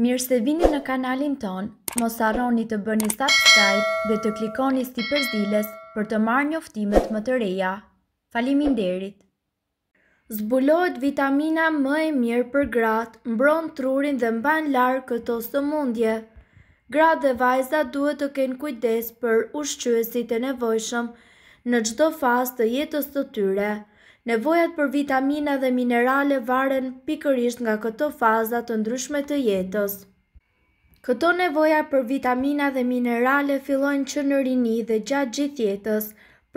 Mirë se vini në kanalin ton, mos arroni të bëni subscribe dhe të klikoni sti përzilës për të marrë një më të reja. Falimin derit! Zbulohet vitamina më e mirë për gratë, mbron trurin dhe mban larë këto së mundje. Gratë dhe vajza duhet të kenë kujdes për ushqyësit e nevojshëm në gjdo fast të jetës të tyre. Nevojat për vitamina dhe minerale varen pikërisht nga këto faza të ndryshme të jetës. Këto nevoja për vitamina dhe minerale fillojnë që në rini dhe gjatë gjithjetës,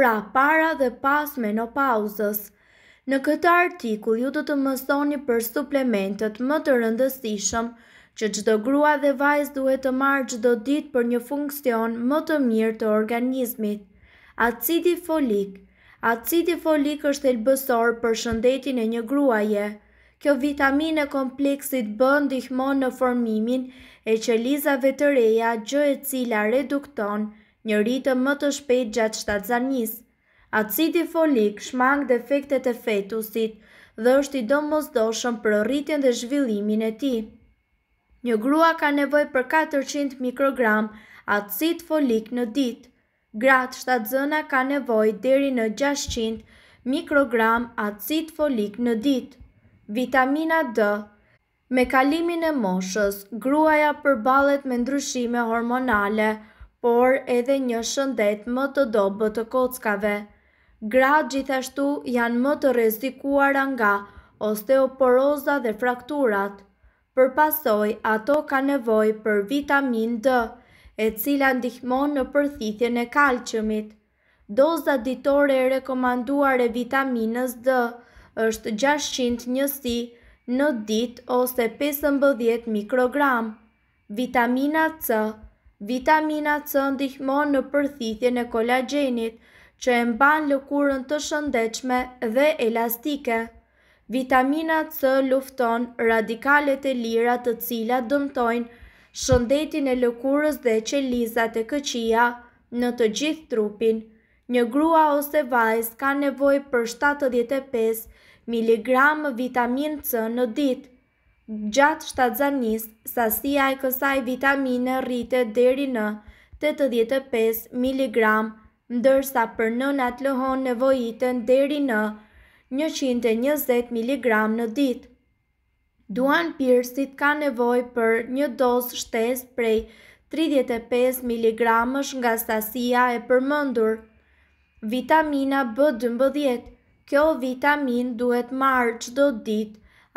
pra para dhe pas menopauzës. Në këtë artikull ju do të mësoni për suplementet më të rëndësishëm që gjdo grua dhe vajzë duhet të marë gjdo dit për një funksion më të mirë të organizmit. Acidi folikë Acidi folik është elbësor për shëndetin e një gruaje. Kjo vitamine kompleksit B ndihmon në formimin e qelizave të reja gjë e cila redukton një rritë më të shpejt gjatë shtatzanis. Acidi folik shmang defektet e fetusit dhe është i do mos për rritjen dhe zhvillimin e ti. Një grua ka nevoj për 400 mikrogram acid folik në ditë gratë shtatëzëna ka nevoj deri në 600 mikrogram acid folik në ditë. Vitamina D Me kalimin e moshës, gruaja përbalet me ndryshime hormonale, por edhe një shëndet më të dobë të kockave. Gratë gjithashtu janë më të rezikuar nga osteoporoza dhe frakturat. Përpasoj, ato ka nevoj për vitamin D, e cila ndihmon në përthithje në kalqëmit. Doza ditore e rekomanduar e vitaminës D është 600 njësi në dit ose 15 mikrogram. Vitamina C Vitamina C ndihmon në përthithje në kolagenit, që e mban lëkurën të shëndechme dhe elastike. Vitamina C lufton radikalet e lirat të cilat dëmtojnë shëndetin e lëkurës dhe qelizat e këqia në të gjithë trupin. Një grua ose vajs ka nevoj për 75 mg vitamin C në ditë. Gjatë shtazanis, sasia e kësaj vitamine rrite deri në 85 mg, ndërsa për nënat lëhon nevojiten deri në 120 mg në ditë. Duan pirsit ka nevoj për një dosë shtes prej 35 mg nga stasia e përmëndur. Vitamina B12 Kjo vitamin duhet marë qdo dit,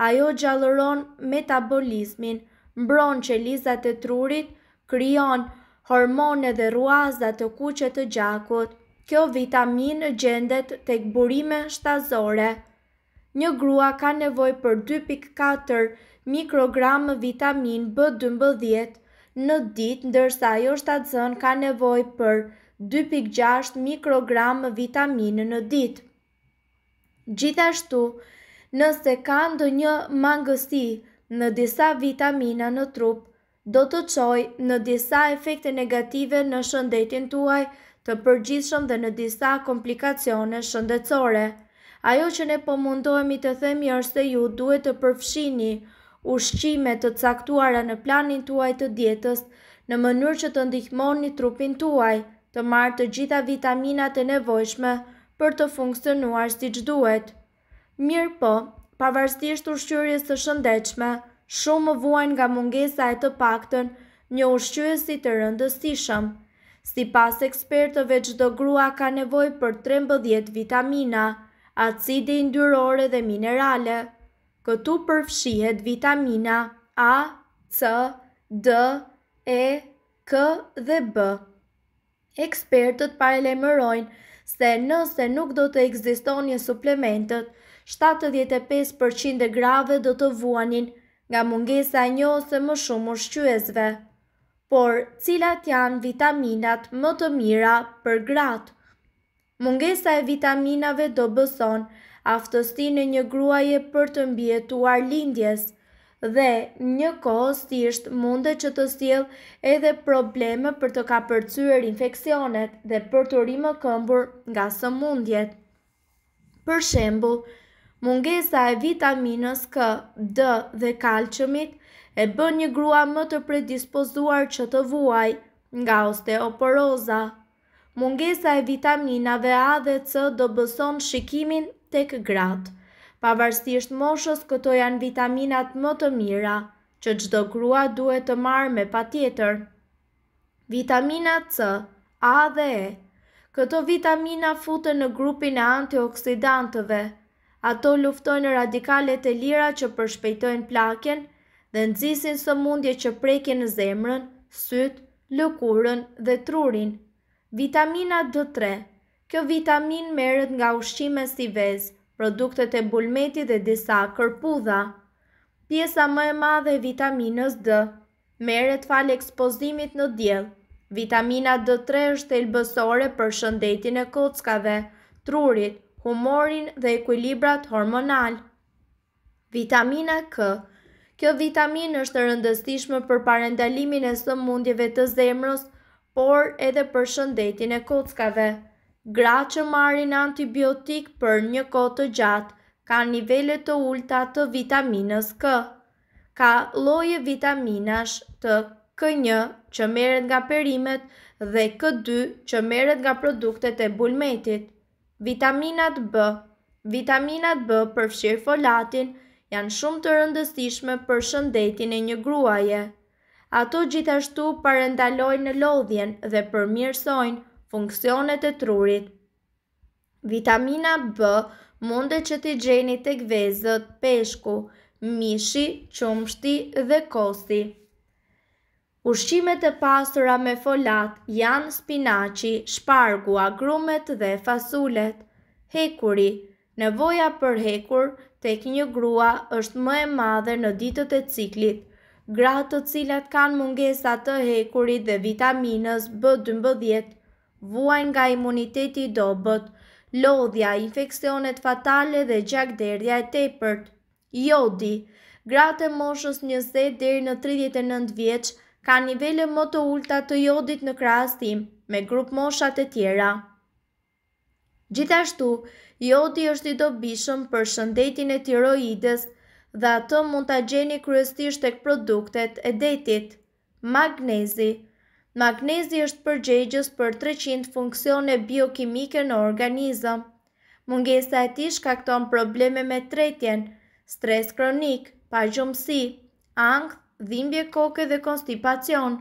ajo gjallëron metabolizmin, mbron që lizat e trurit, kryon hormone dhe ruazat të kuqet të gjakot. Kjo vitamin gjendet të këburime shtazore. Një grua ka nevoj për 2.4 mikrogram vitamin B12 në dit, ndërsa ajo shtatëzën ka nevoj për 2.6 mikrogram vitamin në dit. Gjithashtu, nëse ka ndë një mangësi në disa vitamina në trup, do të qoj në disa efekte negative në shëndetin tuaj të përgjithshëm dhe në disa komplikacione shëndetësore. Ajo që ne po mundohemi të themi është se ju duhet të përfshini ushqime të caktuara në planin tuaj të dietës, në mënyrë që të ndihmoni trupin tuaj të marrë të gjitha vitaminat e nevojshme për të funksionuar siç duhet. Mirë po, pavarësisht ushqyrjes së shëndetshme, shumë vuajnë nga mungesa e të paktën një ushqyesi të rëndësishëm. Sipas ekspertëve, çdo grua ka nevojë për 13 vitamina acide ndyrore dhe minerale. Këtu përfshihet vitamina A, C, D, E, K dhe B. Ekspertët parelemërojnë se nëse nuk do të ekziston një suplementët, 75% e grave do të vuanin nga mungesa një ose më shumë ushqyesve. Por, cilat janë vitaminat më të mira për gratë? Mungesa e vitaminave do bëson aftosti në një gruaje për të mbjetuar lindjes dhe një kohës mundet që të stjel edhe probleme për të ka përcuer infekcionet dhe për të rrimë këmbur nga së mundjet. Për shembul, mungesa e vitaminës K, D dhe kalqëmit e bën një grua më të predispozuar që të vuaj nga osteoporoza mungesa e vitaminave A dhe C do bëson shikimin tek gratë. Pavarësisht moshës, këto janë vitaminat më të mira, që gjdo grua duhet të marrë me pa tjetër. Vitamina C, A dhe E Këto vitamina futën në grupin e antioksidantëve. Ato luftojnë radikalet e lira që përshpejtojnë plakjen dhe nëzisin së mundje që prekin në zemrën, sytë, lëkurën dhe trurin. Vitamina D3 Kjo vitamin merët nga ushqime si vez, produktet e bulmeti dhe disa kërpudha. Pjesa më e madhe e vitaminës D merët fal ekspozimit në djel. Vitamina D3 është elbësore për shëndetin e kockave, trurit, humorin dhe ekwilibrat hormonal. Vitamina K Kjo vitamin është rëndësishme për parendalimin e së mundjeve të zemrës, por edhe për shëndetin e kockave. Gra që marin antibiotik për një kohë të gjatë ka nivele të ulta të vitaminës K. Ka loje vitaminash të K1 që meret nga perimet dhe K2 që meret nga produktet e bulmetit. Vitaminat B Vitaminat B përfshirë folatin janë shumë të rëndësishme për shëndetin e një gruaje ato gjithashtu parendalojnë në lodhjen dhe përmirësojnë funksionet e trurit. Vitamina B mundet që t'i gjeni të gvezët, peshku, mishi, qumshti dhe kosti. Ushqimet e pasura me folat janë spinaci, shpargu, agrumet dhe fasulet. Hekuri, nevoja për hekur, tek një grua është më e madhe në ditët e ciklit, gratë të cilat kanë mungesa të hekurit dhe vitaminës B12, vuajnë nga imuniteti dobët, lodhja, infekcionet fatale dhe gjakderja e tepërt. Jodi, gratë e moshës 20 dhe në 39 vjeqë, ka nivele më të ulta të jodit në krastim me grup moshat e tjera. Gjithashtu, jodi është i dobishëm për shëndetin e tiroides dhe ato mund të gjeni kryestisht e produktet e detit. Magnezi Magnezi është përgjegjës për 300 funksione biokimike në organizëm. Mungesa e ti shkakton probleme me tretjen, stres kronik, pa gjumësi, angë, dhimbje koke dhe konstipacion.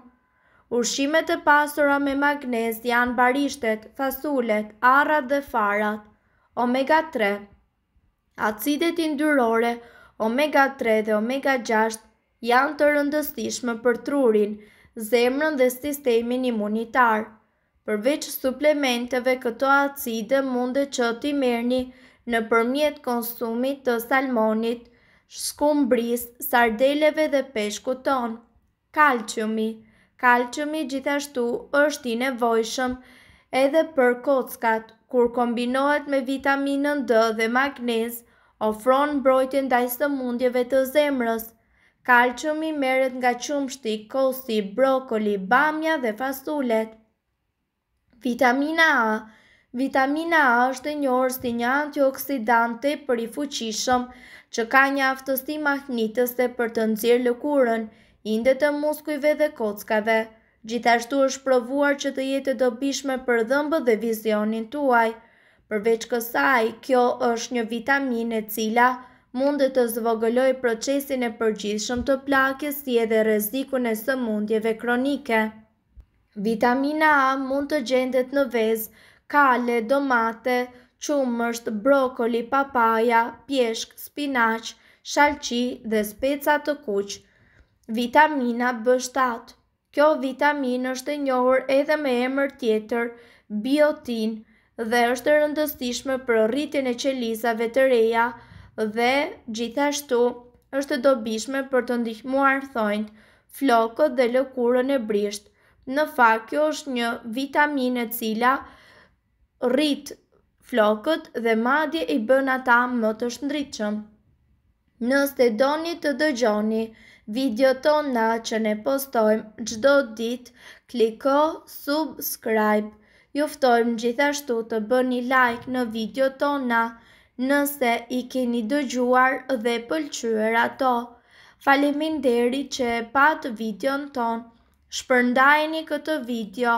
Urshimet e pasura me magnez janë barishtet, fasulet, arrat dhe farat. Omega 3 Acidet indyrore, omega 3 dhe omega 6 janë të rëndësishme për trurin, zemrën dhe sistemin imunitar. Përveç suplementeve, këto acide mundë të t'i merrni në përmjet konsumit të salmonit, shkumbris, sardeleve dhe peshku ton. Kalciumi Kalciumi gjithashtu është i nevojshëm edhe për kockat, kur kombinohet me vitaminën D dhe magnez, ofron mbrojtje ndaj sëmundjeve të zemrës. kalqëmi merret nga qumshti, kosti, brokoli, bamja dhe fasulet. Vitamina A Vitamina A është e njohur si një antioksidante për i fuqishëm, që ka një aftësi dhe për të nëzirë lëkurën, indet e muskujve dhe kockave. Gjithashtu është provuar që të jetë dobishme për dhëmbët dhe vizionin tuaj. Përveç kësaj, kjo është një vitamin e cila mund të zvogëlloj procesin e përgjithshëm të plakjes si edhe rrezikun e sëmundjeve kronike. Vitamina A mund të gjendet në vezë, kale, domate, qumësht, brokoli, papaja, pjeshk, spinaq, shalqi dhe speca të kuq. Vitamina B7 Kjo vitamin është e njohur edhe me emër tjetër, biotinë. biotin, dhe është rëndësishme për rritin e qelizave të reja dhe gjithashtu është dobishme për të ndihmuar thojnë flokët dhe lëkurën e brisht. Në fakt, kjo është një vitaminë e cila rrit flokët dhe madje i bën ata më të shndritshëm. Nëse doni të dëgjoni video tona që ne postojmë çdo ditë, kliko subscribe juftojmë gjithashtu të bëni një like në video tona nëse i keni dëgjuar dhe pëlqyër ato. Falemin deri që e patë video në tonë, shpërndajni këtë video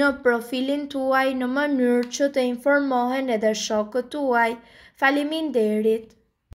në profilin tuaj në mënyrë që të informohen edhe shokët tuaj. Falemin derit.